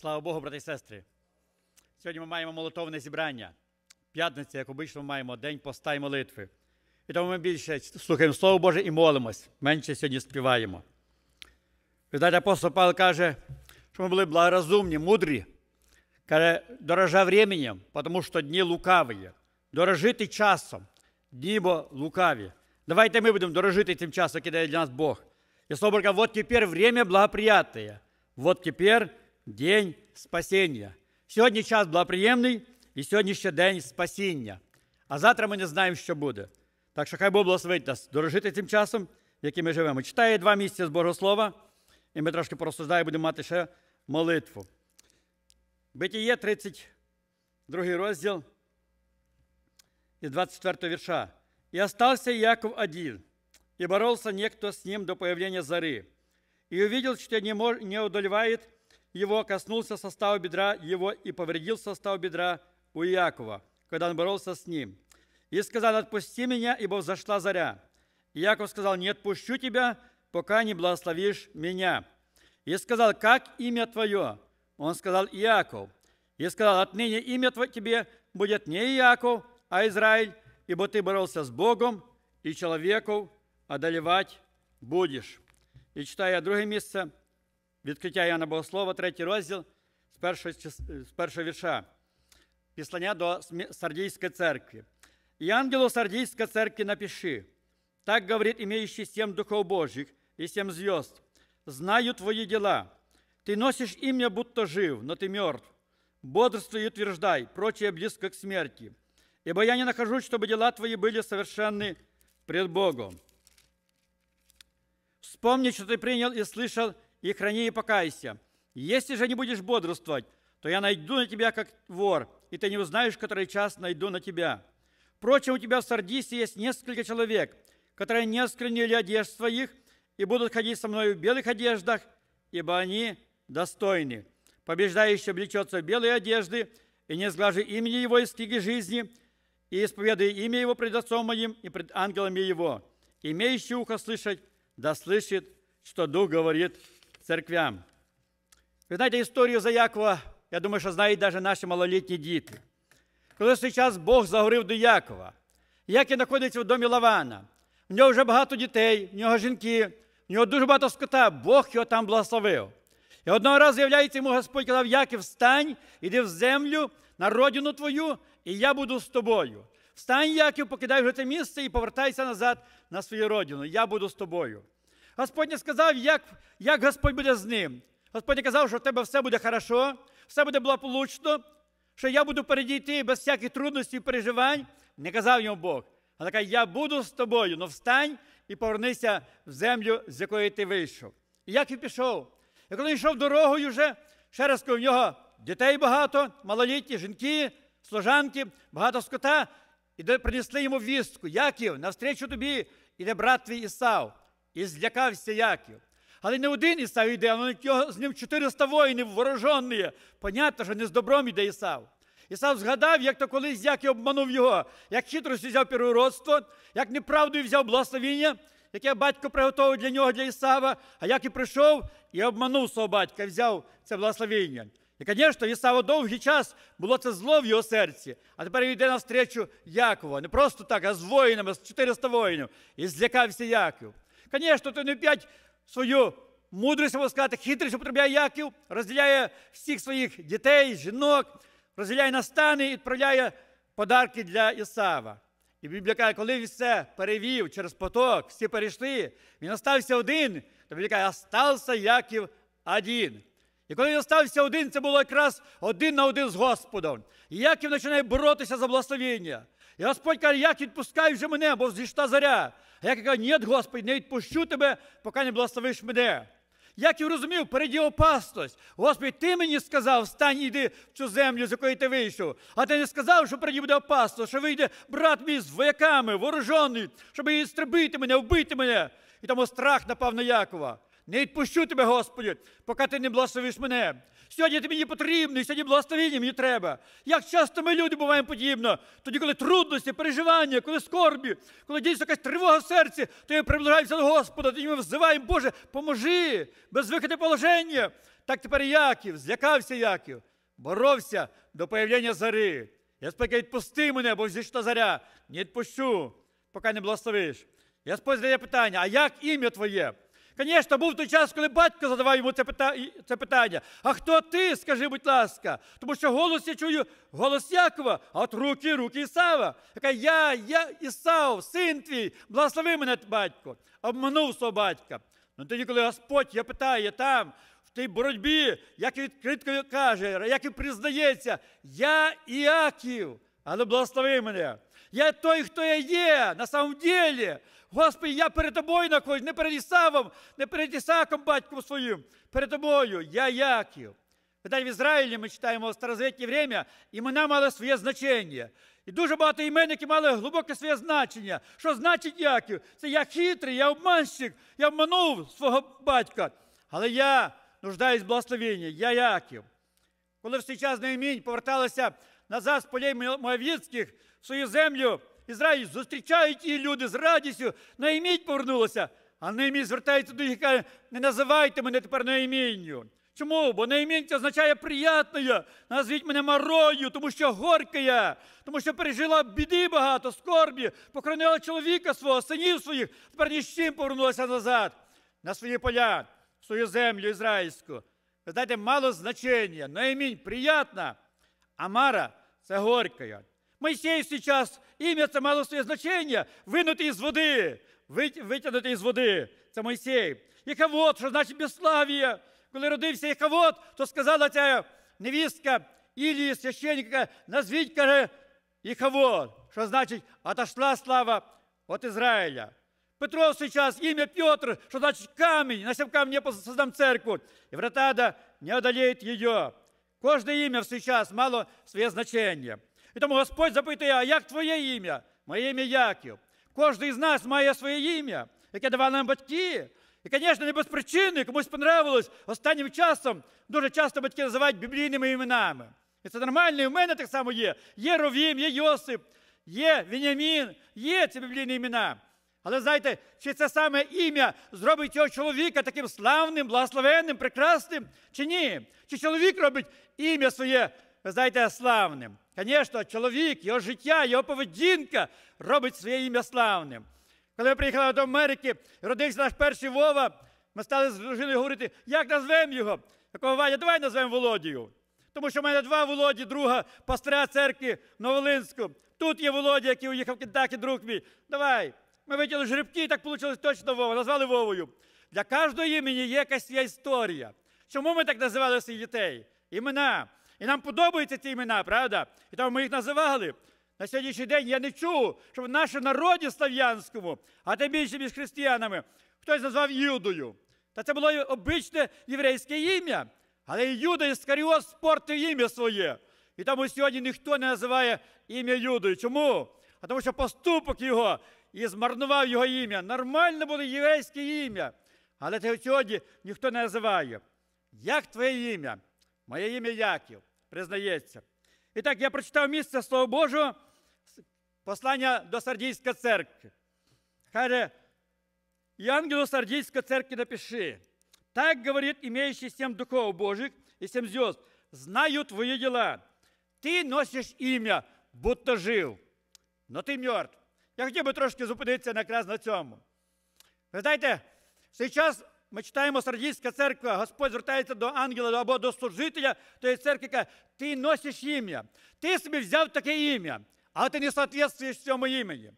Слава Богу, брати і сестри. Сьогодні ми маємо молитовне зібрання. П'ятниця, як обично, ми маємо День поста і молитви. І тому ми більше слухаємо Слово Боже і молимось. Менше сьогодні співаємо. Ви знаєте, апостол Павел каже, що ми були благоразумні, мудрі. Каже, дорожа временем, тому що дні лукаві. Дорожити часом, дні бо лукаві. Давайте ми будемо дорожити тим часом, який дає для нас Бог. І слово каже, от тепер время благоприятне. От тепер день спасіння. Сьогодні час благоприємний і сьогодні ще день спасіння. А завтра ми не знаємо, що буде. Так що хай Бог благословить нас дорожити цим часом, в яким ми живемо. Читає два місця з Богослова, і ми трошки порозсуждаємо, будемо мати ще молитву. Битіє 32 розділ із 24 вірша. «И остался Яков один, и боролся некто с ним до появления зары, и увидел, что не, мож, его, коснулся состава бедра его и повредил состав бедра у Иакова, когда он боролся с ним. И сказал, отпусти меня, ибо взошла заря. И Иаков сказал, не отпущу тебя, пока не благословишь меня. И сказал, как имя твое? Он сказал, Иаков. И сказал, отныне имя твое тебе будет не Иаков, а Израиль, ибо ты боролся с Богом, и человеку одолевать будешь. И читая другое место, Відкриття Яна Богослова, третій розділ з першого, з першого вірша. Післання до Сардійської церкви. «И ангелу Сардийской церкви напиши, так говорит имеющий семь духов Божьих и семь звезд, знаю твои дела, ты носишь имя, будто жив, но ты мертв. Бодрствуй и утверждай, прочее близко к смерти. Ибо я не нахожу, чтобы дела твои были совершенны пред Богом. Вспомни, что ты принял и слышал, и храни и покайся. Если же не будешь бодрствовать, то я найду на тебя как вор, и ты не узнаешь, который час найду на тебя. Впрочем, у тебя в Сардисе есть несколько человек, которые не осквернили одежд своих и будут ходить со мной в белых одеждах, ибо они достойны. Побеждающий облечется в белые одежды, и не сглажи имени его из книги жизни, и исповедай имя его пред отцом моим и пред ангелами его. Имеющий ухо слышать, да слышит, что Дух говорит церквям. Ви знаєте історію за Якова, я думаю, що знають навіть наші малолітні діти. Коли в цей час Бог загорів до Якова, Яків знаходиться в домі Лавана. В нього вже багато дітей, в нього жінки, в нього дуже багато скота, Бог його там благословив. І одного разу з'являється йому Господь казав, Яків, встань, іди в землю, на родину твою, і я буду з тобою. Встань, Яків, покидай вже це місце і повертайся назад на свою родину. Я буду з тобою. Господь не сказав, як як Господь буде з ним. Господь не казав, що в тебе все буде хорошо, все буде благополучно, що я буду передійти без всяких трудностей і переживань. Не казав йому Бог. Але каже, я буду з тобою, но ну встань і повернися в землю, з якої ти вийшов. І як він пішов. І коли він йшов дорогою вже, ще раз кажу, в нього дітей багато, малолітні, жінки, служанки, багато скота, і принесли йому вістку. Яків, навстрічу тобі іде брат твій Ісав. І злякався Яків. Але не один Ісав йде, а з ним 400 воїнів вооружені. Понятно, що не з добром йде Ісав. Ісав згадав, як то колись Яків обманув його, як хитрості взяв первородство, як неправдою взяв благословіння, яке батько приготував для нього, для Ісава, а як і прийшов і обманув свого батька, взяв це благословіння. І, звісно, Ісава довгий час було це зло в його серці, а тепер йде на встречу Якова. Не просто так, а з воїнами, з 400 воїнів. І злякався Яків. Звісно, то не п'ять свою мудрість сказати, хитрість употребляє Яків, розділяє всіх своїх дітей, жінок, розділяє на стани і відправляє подарки для Ісава. І Біблія каже, коли він все перевів через поток, всі перейшли, він остався один, то Біблія каже, залишився Яків один. І коли він остався один, це було якраз один на один з Господом. І Яків починає боротися за благословення. І Господь каже, як відпускай вже мене, бо зійшла заря. А я кажу, ні, Господь, не відпущу тебе, поки не благословиш мене. Як і розумів, перейді опасність. Господь, ти мені сказав, встань і йди в цю землю, з якої ти вийшов. А ти не сказав, що переді буде опасно, що вийде брат мій з вояками, вооружений, щоб її стрибити мене, вбити мене. І тому страх напав на Якова. Не відпущу тебе, Господі, поки ти не благословиш мене. Сьогодні ти мені потрібний, сьогодні благословіння мені треба. Як часто ми люди буваємо подібно, тоді, коли трудності, переживання, коли скорбі, коли дійсно якась тривога в серці, то я приближаюся до Господа, тоді ми взиваємо, Боже, поможи, без виходу положення. Так тепер Яків, злякався Яків, боровся до появлення зари. Я спеки відпусти мене, бо взійшла заря. Не відпущу, поки не благословиш. Я сподіваюся, питання, а як ім'я Твоє? Звісно, був той час, коли батько задавав йому це питання. А хто ти, скажи, будь ласка? Тому що голос я чую голос Якова, а от руки, руки Ісава. Яка я, я Ісав, син твій, благослови мене, батько, обманув свого батька. Ну тоді, коли Господь я питаю там, в тій боротьбі, як і відкритко каже, як і признається, я Іаків, але благослови мене. Я той, хто я є, на самом ділі. Господи, я перед тобою знаходжусь, не перед Ісавом, не перед Ісаком, батьком своїм, перед тобою, я Яків. Когда в Ізраїлі ми читаємо в старозавітнє время, імена мали своє значення. І дуже багато імен, які мали глибоке своє значення. Що значить Яків? Це я хитрий, я обманщик, я обманув свого батька. Але я нуждаюсь в благословенні, я Яків. Коли в свій час Неомінь поверталися назад з полей Моавіцьких в свою землю, Ізраїль зустрічають її люди з радістю. Наїміть повернулася. А Наїмій звертається до їх і каже, не називайте мене тепер Наїмінню. Чому? Бо Наїмінь це означає приятною. Назвіть мене марою, тому що горька я, тому що пережила біди багато, скорбі, покоронила чоловіка свого, синів своїх, тепер ні з чим повернулася назад на свої поля, в свою землю ізраїльську. Ви знаєте, мало значення. Наїмінь приятна, а мара це горька. Мойсей в свій час Ім'я це мало своє значення, винутий із води, витягнути із води. Це Мойсей. Яхавод, що значить безслав'я. Коли родився Яхавод, то сказала ця невістка Ілії, священника, назвіть, каже, Яхавод, що значить отошла слава от Ізраїля. Петро в свій час, ім'я Петр, що значить камінь, на сям камні я создам церкву. І вратада не одолеет ее. Кожне ім'я в свій час мало своє значення. І тому Господь запитує, а як твоє ім'я? Моє ім'я Яків. Кожен з нас має своє ім'я, яке давали нам батьки. І, звісно, не без причини комусь понравилось. Останнім часом дуже часто батьки називають біблійними іменами. І це нормально, і в мене так само є. Є Ровім, є Йосип, є Веніамін, є ці біблійні імена. Але знаєте, чи це саме ім'я зробить цього чоловіка таким славним, благословенним, прекрасним, чи ні? Чи чоловік робить ім'я своє, ви знаєте, славним? Звісно, чоловік, його життя, його поведінка робить своє ім'я славним. Коли я приїхала до Америки, родився наш перший Вова, ми стали з дружиною говорити, як назвемо його? Якого Ваня, давай назвемо Володію. Тому що в мене два Володі, друга пастора церкви в Новолинську. Тут є Володя, який уїхав в Кентакі, друг мій. Давай. Ми витягли жеребки і так вийшло точно Вова. Назвали Вовою. Для кожного імені є якась своя історія. Чому ми так називали своїх дітей? Імена. І нам подобаються ці імена, правда? І тому ми їх називали. На сьогоднішній день я не чув, що в нашому народі слав'янському, а тим більше між християнами, хтось назвав Юдою. Та це було обичне єврейське ім'я. Але Юда Іскаріот спортив ім'я своє. І тому сьогодні ніхто не називає ім'я Юдою. Чому? А тому що поступок його і змарнував його ім'я. Нормально було єврейське ім'я. Але сьогодні ніхто не називає. Як твоє ім'я? Моє ім'я Яків. признається. І так, я прочитав місце Слова Божого, послання до Сардійської церкви. Каже, и ангелу Сардийской церкви напиши, так говорит имеющий семь духов Божьих и семь звезд, знаю твои дела. Ты носишь имя, будто жив, но ты мертв. Я хотів би трошки зупинитися якраз на цьому. Ви знаєте, зараз Ми читаємо сардійська церква, Господь звертається до ангела або до служителя тої церкви, каже, ти носиш ім'я, ти собі взяв таке ім'я, а ти не соответствуєш цьому імені.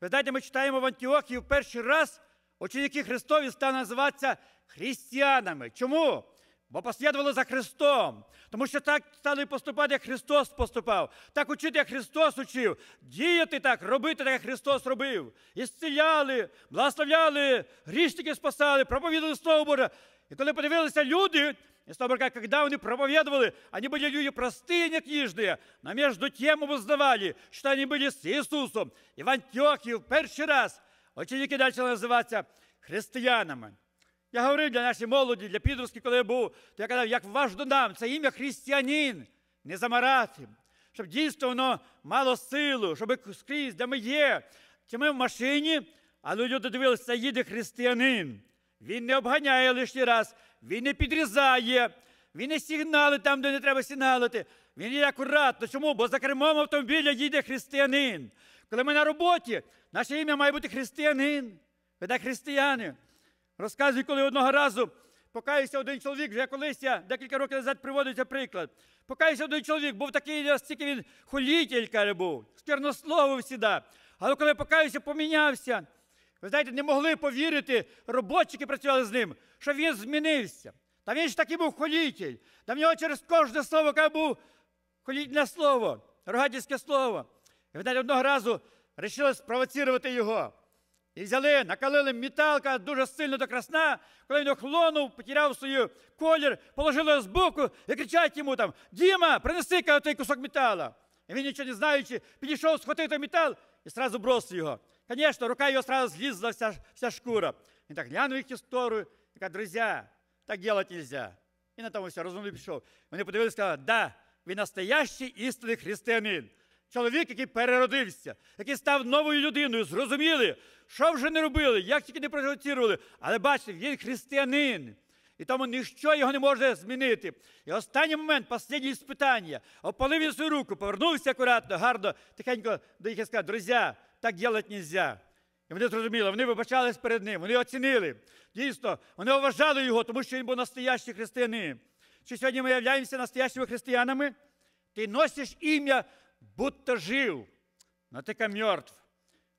Ви знаєте, ми читаємо в Антіохії в перший раз, ученики Христові стали називатися християнами. Чому? бо послідували за Христом, тому що так стали поступати, як Христос поступав, так учити, як Христос учив, діяти так, робити, так, як Христос робив. Ісціляли, благословляли, грішники спасали, проповідали Слово Боже. І коли подивилися люди, и стало, как когда они проповедовали, они были люди простые, не книжные, но между тем узнавали, что они были с Иисусом. И в Антиохии в первый раз ученики начали называться християнами. Я говорив для нашої молоді, для підростків, коли я був, то я казав, як важно нам, це ім'я християнин, не замарати, щоб дійсно воно мало силу, щоб скрізь, де ми є. Чи ми в машині, але ну, люди дивилися, їде християнин. Він не обганяє лишній раз, він не підрізає, він не сигналить там, де не треба сигналити. Він є акуратно. Чому? Бо за кермом автомобіля їде християнин. Коли ми на роботі, наше ім'я має бути християнин. Ви так християни. Розказую, коли одного разу покаявся один чоловік, вже колись я декілька років назад приводиться приклад. Покаявся один чоловік, був такий, настільки він холітель, каже, був, сквернословив сюди. Але коли покаявся, помінявся. Ви знаєте, не могли повірити, роботчики працювали з ним, що він змінився. Та він ж такий був холітель. Та в нього через кожне слово яке був холітне слово, рогатівське слово. І ви знаєте, одного разу вирішили спровоцірувати його. І взяли, накалили металка дуже сильно до красна. Коли він охлонув, потеряв свою колір, положили його збоку і кричать йому там: Діма, принеси ка той кусок метала. І він, нічого не знаючи, підійшов, схватив той метал і одразу бросив його. Звісно, рука його одразу злізла вся вся шкура. Він так глянув їх історію і каже, друзі, так делать нельзя. І на тому все розумно пішов. Вони подивилися, і сказали, да, він настоящий істинний християнин. Чоловік, який переродився, який став новою людиною, зрозуміли, що вже не робили, як тільки не працювали, але бачите, він християнин. І тому ніщо його не може змінити. І останній момент, останнє спитання, опалив він свою руку, повернувся акуратно, гарно, тихенько до їх і сказав, друзі, так делать нельзя. І вони зрозуміли, вони вибачались перед ним, вони оцінили. Дійсно, вони вважали його, тому що він був настоящий християнин. Чи сьогодні ми являємося настоящими християнами? Ти носиш ім'я будто жив, но ну, ти мертв.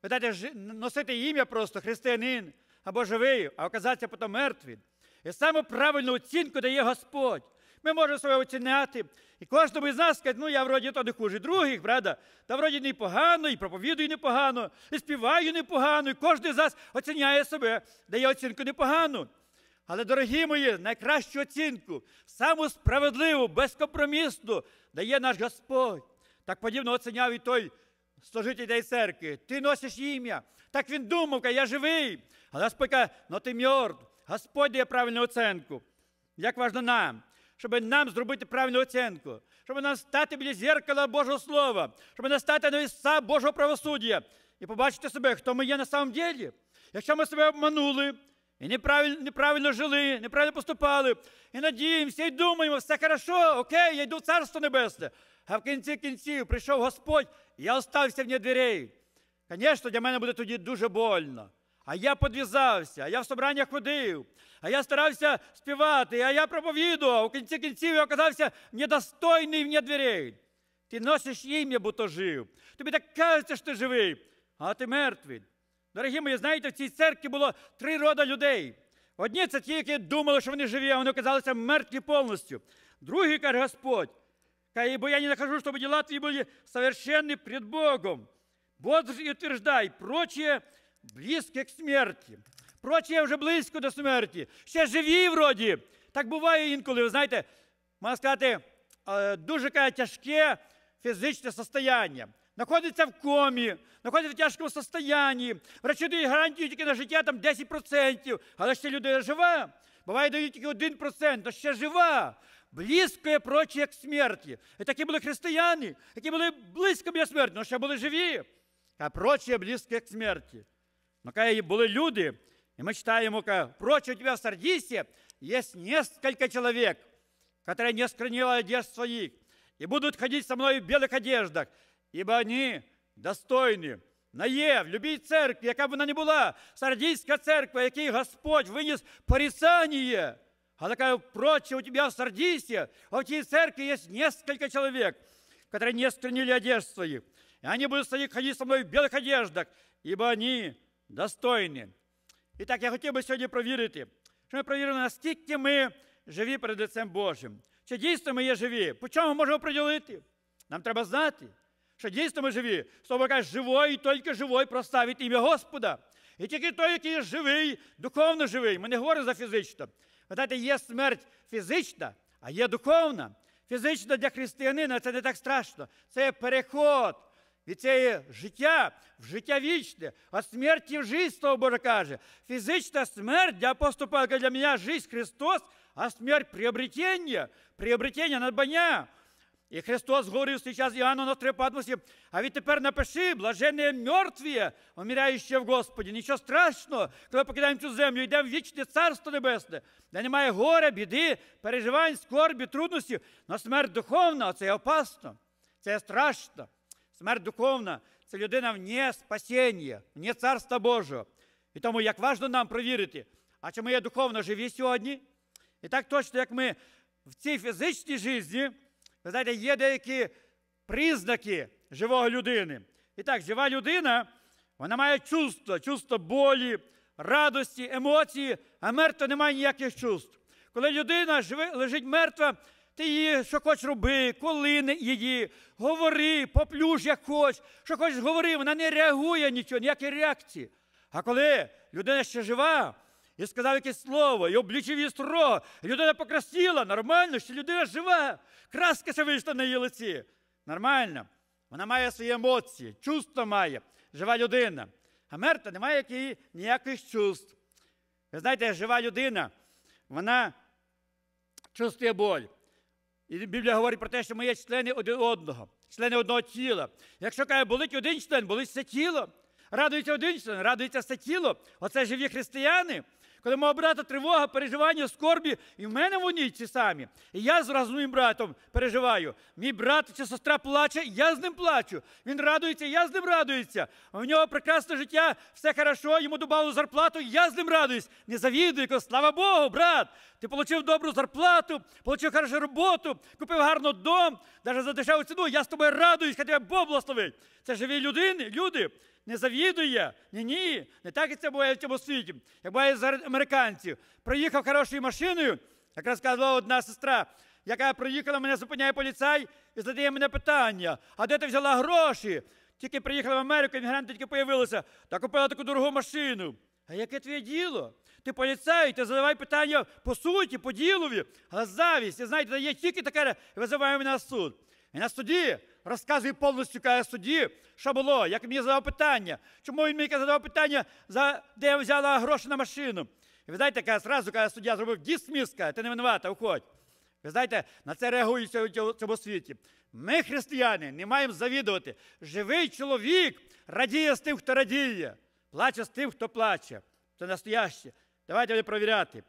Питаєте, носити ім'я просто християнин або живий, а оказатися потім мертвим. І саме правильну оцінку дає Господь. Ми можемо себе оціняти. І кожному із нас сказати, ну я вроді то не хуже других, правда? Та вроді непогано, і проповідую непогано, і співаю непогано, і кожен з нас оціняє себе, дає оцінку непогану. Але, дорогі мої, найкращу оцінку, саму справедливу, безкомпромісну дає наш Господь. Так подібно оціняв і той служитель тієї церкви. Ти носиш ім'я. Так він думав, каже, я живий. Але Господь каже, ну ти мертв. Господь дає правильну оцінку. Як важливо нам, щоб нам зробити правильну оцінку, щоб нам стати біля зеркала Божого Слова, щоб нам стати на віса Божого правосуддя і побачити себе, хто ми є на самом ділі. Якщо ми себе обманули, і неправильно, неправильно жили, неправильно поступали, і надіємося, і думаємо, все хорошо, окей, я йду в Царство Небесне. А в кінці кінців прийшов Господь, і я остався вне дверей. Звісно, для мене буде тоді дуже больно. А я подвізався, а я в собраннях ходив, а я старався співати, а я проповідував. У кінці кінців я оказався недостойний вне дверей. Ти носиш ім'я, бо то жив. Тобі так кажеться, що ти живий, а ти мертвий. Дорогі мої, знаєте, в цій церкві було три рода людей. Одні це ті, які думали, що вони живі, а вони оказалися мертві повністю. Другий каже Господь, каже, бо я не нахожу, щоб діла твої були совершенні перед Богом. Бодрствуй і утверждай, прочее близьке к смерті. Прочее вже близько до смерті. Ще живі вроді. Так буває інколи, ви знаєте, можна сказати, е, дуже тяжке фізичне состояння знаходиться в комі, знаходиться в тяжкому состоянии, Врачі дають гарантію тільки на життя там 10%. Але ще людина жива. Буває, дають тільки 1%, то ще жива. Близько прочі, як смерті. І такі були християни, які були близько біля смерті, але ще були живі. А прочі близько, як смерті. Но каже, були люди, і ми читаємо, прочі у тебе в Сардісі є несколько чоловік, які не скринили одежд своїх, і будуть ходити со мною в білих одеждах, Ібо вони достойні. Нає в любій церкві, яка б вона не була, сардійська церква, якій Господь виніс порицание. А такая прочее у тебя в Сардисе, а в тій церкви есть несколько человек, которые не скрынили одежд своих. И они будут стоять ходить со мной в белых одеждах, ибо они достойны. І так, я хотів би сьогодні провірити, що ми провіримо, наскільки ми живі перед лицем Божим. Чи дійсно ми є живі? По чому можемо приділити? Нам треба знати що дійсно ми живі, Слово каже, живой і тільки живой проставить ім'я Господа. І тільки той, який є живий, духовно живий. Ми не говоримо за фізично. Ви знаєте, є смерть фізична, а є духовна. Фізично для християнина це не так страшно. Це є переход від цієї життя в життя вічне, а смерті в життя, слово Боже каже. Фізична смерть для апостола для мене життя Христос, а смерть приобретення, приобретення надбання. І Христос говорив сейчас Іоанну на Трепадмусе, а ведь теперь напиши, блажені мертві, умирающие в Господі. Нічого страшного, коли покидаємо цю землю, йдемо в вічне Царство Небесне, де немає горя, біди, переживань, скорбі, трудності. Но смерть духовна, це опасно, це страшно. Смерть духовна це людина вне спасіння, вне Царства Божого. І тому як важливо нам провірити, а чи ми є духовно живі сьогодні? І так точно, як ми в цій фізичній житті, ви знаєте, є деякі признаки живої людини. І так, жива людина, вона має чувство, чувство болі, радості, емоції, а мертва не має ніяких чувств. Коли людина живе, лежить мертва, ти її, що хоч роби, колини її, говори, поплюш, як хоч, що хоч говори, вона не реагує нічого, ніякої реакції. А коли людина ще жива, і сказав якесь слово, і облічив її Людина покрасила, нормально, що людина жива, краска ще вийшла на її лиці. Нормально. Вона має свої емоції, чувства має, жива людина. А мертва не має ніяких чувств. Ви знаєте, жива людина, вона чувствує боль. І Біблія говорить про те, що ми є члени один одного, члени одного тіла. Якщо каже, болить один член, болить все тіло. Радується один член, радується все тіло. Оце живі християни коли мого брата тривога, переживання, скорбі, і в мене вони ті самі. І я зразу з моїм братом переживаю. Мій брат чи сестра плаче, я з ним плачу. Він радується, я з ним радується. У нього прекрасне життя, все хорошо, йому добавили зарплату, я з ним радуюсь. Не завідую, кажу, слава Богу, брат! Ти отримав добру зарплату, отримав хорошу роботу, купив гарний дом, навіть за дешеву ціну. Я з тобою радуюсь, хай тебе Бог благословить. Це живі людини, люди не завідує. Ні, ні. Не так і це буває в цьому світі. Як буває серед американців. Проїхав хорошою машиною, якраз казала одна сестра, яка приїхала, мене зупиняє поліцай і задає мене питання: а де ти взяла гроші? Тільки приїхала в Америку, іммігранти тільки появилися, та купила таку дорогу машину. А яке твоє діло? Ти поліцай, ти задавай питання по суті, по ділові, а завість. І знаєте, є тільки таке, і визиває мене на суд. І на суді розказує повністю каже судді, що було, як мені задав питання. Чому він мені задав питання, за де я взяла гроші на машину? І ви знаєте, каже, зразу каже, суддя зробив дісміс, каже, ти не винувата, уходь. Ви знаєте, на це реагують у цьому світі. Ми, християни, не маємо завідувати. Живий чоловік радіє з тим, хто радіє, плаче з тим, хто плаче. Це настояще. Давайте буде провіряти.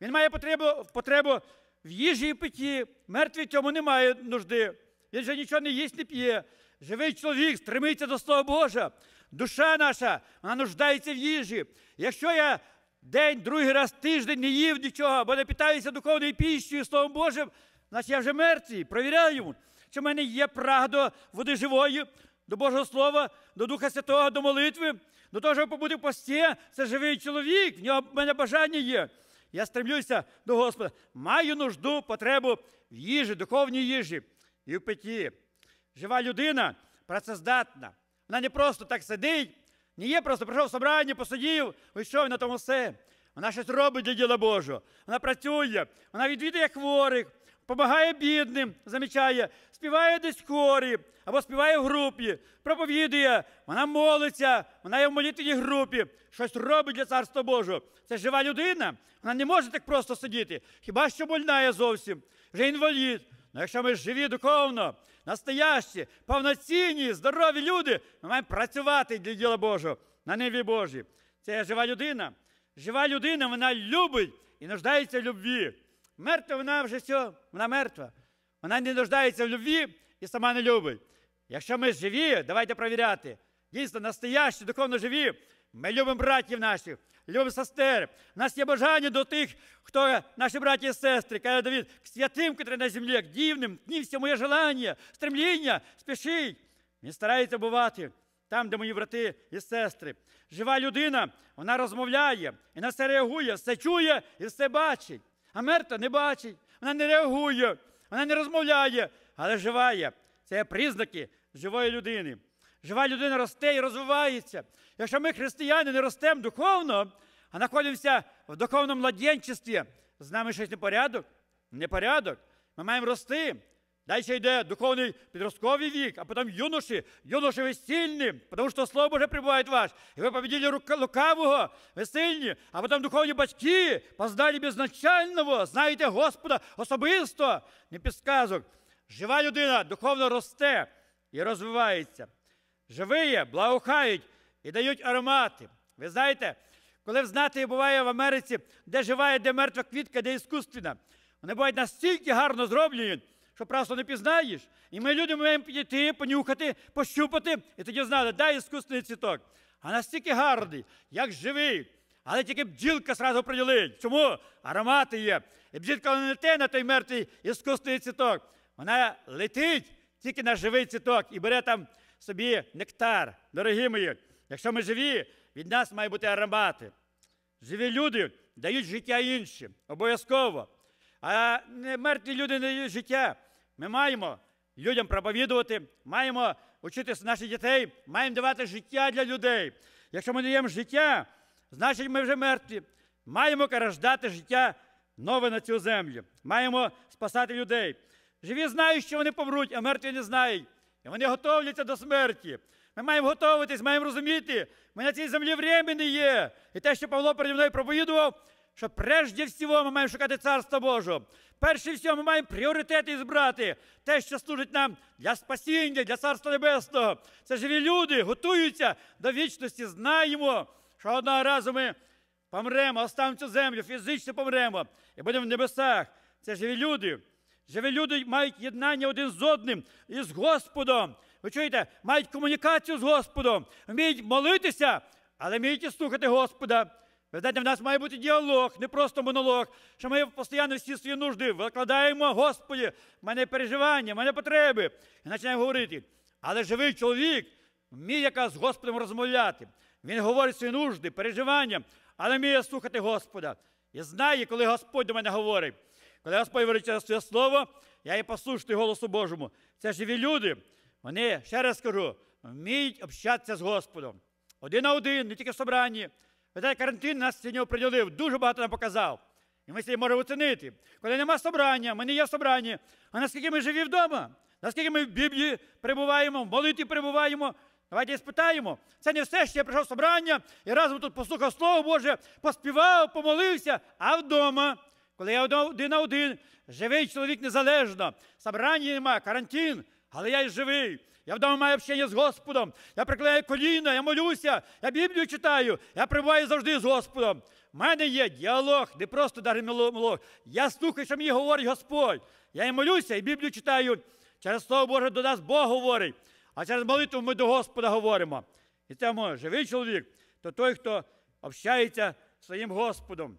Він має потребу потребу в їжі і питі, мертві цьому немає нужди він вже нічого не їсть, не п'є. Живий чоловік стремиться до Слова Божа. Душа наша, вона нуждається в їжі. Якщо я день, другий раз тиждень не їв нічого, бо не питаюся духовною піщею, Словом Божим, значить я вже мертвий. Провіряю йому, чи в мене є праг до води живої, до Божого Слова, до Духа Святого, до молитви, до того, щоб побути в пості, це живий чоловік, в нього в мене бажання є. Я стремлюся до Господа. Маю нужду, потребу в їжі, духовній їжі і в питі. Жива людина працездатна. Вона не просто так сидить, не є просто прийшов в собрання, посидів, вийшов на тому все. Вона щось робить для діла Божого. Вона працює, вона відвідує хворих, допомагає бідним, замічає, співає десь в хорі або співає в групі, проповідує, вона молиться, вона є в молитвій групі, щось робить для царства Божого. Це жива людина. Вона не може так просто сидіти. Хіба що больна є зовсім, вже інвалід. Але ну, якщо ми живі духовно, настоящі, повноцінні, здорові люди, ми маємо працювати для діла Божого на небі Божій. Це є жива людина. Жива людина, вона любить і нуждається в любві. Мертва вона вже все, вона мертва. Вона не нуждається в любві і сама не любить. Якщо ми живі, давайте провіряти. Дійсно, настоящі, духовно живі. Ми любимо братів наших. Любі сестери, у нас є бажання до тих, хто наші браті і сестри, каже Давід, к святим, котрі на землі, к дівним, к моє желання, стремління, спішіть. Він старається бувати там, де мої брати і сестри. Жива людина, вона розмовляє, і на все реагує, все чує і все бачить. А мертва не бачить, вона не реагує, вона не розмовляє, але живає. Це признаки живої людини. Жива людина росте і розвивається. Якщо ми, християни, не ростемо духовно, а знаходимося в духовному младенчестві, з нами щось непорядок, непорядок. Ми маємо рости. Далі йде духовний підростковий вік, а потім юноші, юноші ви сильні, тому що Слово Боже прибуває вас. І ви побіділи лукавого, ви сильні, а потім духовні батьки, познали безначального, знаєте Господа особисто, не підсказок. Жива людина духовно росте і розвивається живиє, благохають і дають аромати. Ви знаєте, коли знати буває в Америці, де жива, де мертва квітка, де іскусственна, вони бувають настільки гарно зроблені, що просто не пізнаєш. І ми люди маємо підійти, понюхати, пощупати, і тоді знали, дай іскусний цвіток. А настільки гарний, як живий. Але тільки бджілка сразу приділить. Чому? Аромати є. І бджілка не те на той мертвий іскусний цвіток. Вона летить тільки на живий цвіток і бере там собі нектар. Дорогі мої, якщо ми живі, від нас має бути аромати. Живі люди дають життя іншим. Обов'язково. А не мертві люди не дають життя. Ми маємо людям проповідувати, маємо учити наших дітей, маємо давати життя для людей. Якщо ми даємо життя, значить ми вже мертві. Маємо караждати життя нове на цю землю. Маємо спасати людей. Живі знають, що вони помруть, а мертві не знають. І вони готовляться до смерті. Ми маємо готуватись, маємо розуміти, ми на цій землі времени є. І те, що Павло переді мною проповідував, що прежде всього ми маємо шукати Царство Боже. Перше всього ми маємо пріоритети збрати, те, що служить нам для спасіння, для Царства Небесного. Це живі люди, готуються до вічності, знаємо, що одного разу ми помремо, оставимо цю землю, фізично помремо і будемо в небесах. Це живі люди. Живі люди мають єднання один з одним і з Господом. Ви чуєте, мають комунікацію з Господом, вміють молитися, але вміють і слухати Господа. Ви знаєте, в нас має бути діалог, не просто монолог, що ми постійно всі свої нужди викладаємо, Господі, в мене переживання, в мене потреби. І починаємо говорити. Але живий чоловік вміє якраз з Господом розмовляти. Він говорить свої нужди, переживання, але вміє слухати Господа. І знає, коли Господь до мене говорить. Коли Господь говорить своє слово, я і послушний голосу Божому. Це живі люди. Вони, ще раз скажу, вміють общатися з Господом. Один на один, не тільки в собранні. Питає карантин нас сьогодні оприділив. дуже багато нам показав. І ми сьогодні можемо оцінити. Коли нема собрання, ми не є в собранні. А наскільки ми живі вдома, наскільки ми в Біблії перебуваємо, в молитві перебуваємо, давайте спитаємо. Це не все, що я прийшов в собрання і разом тут послухав Слово Боже, поспівав, помолився, а вдома коли я один на один, живий чоловік незалежно, собрання нема, карантин, але я і живий. Я вдома маю общення з Господом, я приклею коліна, я молюся, я Біблію читаю, я прибуваю завжди з Господом. У мене є діалог, не просто дари молог. Я слухаю, що мені говорить Господь. Я і молюся, і Біблію читаю. Через Слово Боже до нас Бог говорить, а через молитву ми до Господа говоримо. І це може, живий чоловік то той, хто общається своїм Господом.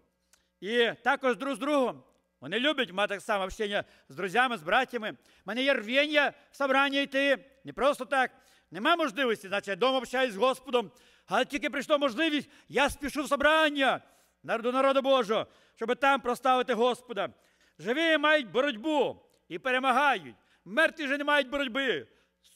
І також друг з другом. Вони люблять, мати мене так само общення з друзями, з братями. У мене є рвіння в собрання йти. Не просто так. Нема можливості, значить, я вдома общаюсь з Господом. Але тільки прийшла можливість, я спішу в собрання до народу Божого, щоб там проставити Господа. Живі мають боротьбу і перемагають. Мертві вже не мають боротьби.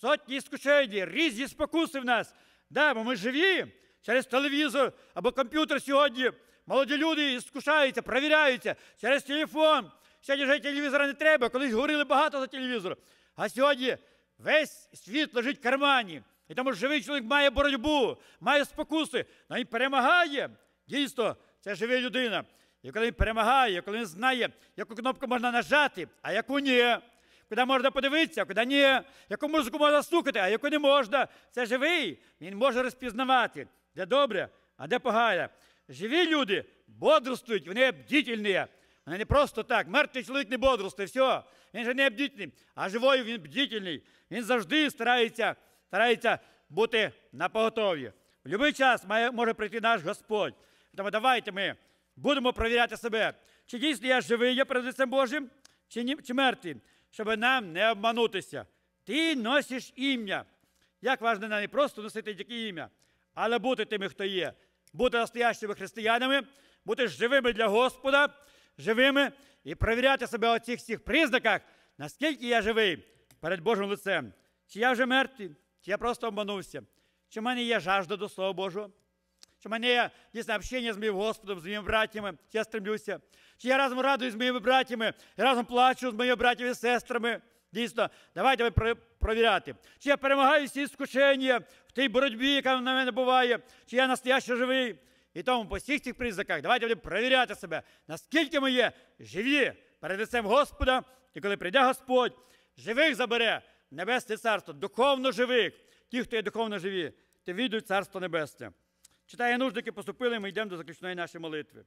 Сотні іскушень, різні спокуси в нас. Да, бо ми живі через телевізор або комп'ютер сьогодні. Молоді люди скушаються, провіряються через телефон. Сьогодні вже телевізора не треба, колись говорили багато за телевізор. А сьогодні весь світ лежить в кармані. І тому живий чоловік має боротьбу, має спокуси, але він перемагає. Дійсно, це живе людина. І коли він перемагає, коли він знає, яку кнопку можна нажати, а яку ні. Куди можна подивитися, а куди ні, яку музику можна слухати, а яку не можна. Це живий, він може розпізнавати, де добре, а де погано. Живі люди бодрствують, вони бдітельні. Вони не просто так. Мертвий чоловік не бодрствує, все. Він же не бдітельний, а живою він бдітельний. Він завжди старається старається бути на поготові. В будь-який час має, може прийти наш Господь. Тому давайте ми будемо перевіряти себе, чи дійсно я живий, я перед лицем Божим, чи, ні, чи мертвий, щоб нам не обманутися. Ти носиш ім'я. Як важливо не просто носити тільки ім'я, але бути тими, хто є бути настоящими християнами, бути живими для Господа, живими і перевіряти себе у цих всіх признаках, наскільки я живий перед Божим лицем. Чи я вже мертвий, чи я просто обманувся, чи в мене є жажда до Слова Божого, чи в мене є дійсно общення з моїм Господом, з моїми братями, чи я стремлюся, чи я разом радуюсь з моїми братями, разом плачу з моїми братями і сестрами. Дійсно, давайте ми провіряти. Чи я перемагаю всі скушення в тій боротьбі, яка на мене буває, чи я настояще живий. І тому по всіх цих признаках давайте будемо перевіряти себе, наскільки ми є живі перед лицем Господа, і коли прийде Господь, живих забере Небесне Царство, духовно живих. Ті, хто є духовно живі, ти війдуть Царство Небесне. Читає нужники, поступили, ми йдемо до заключної нашої молитви.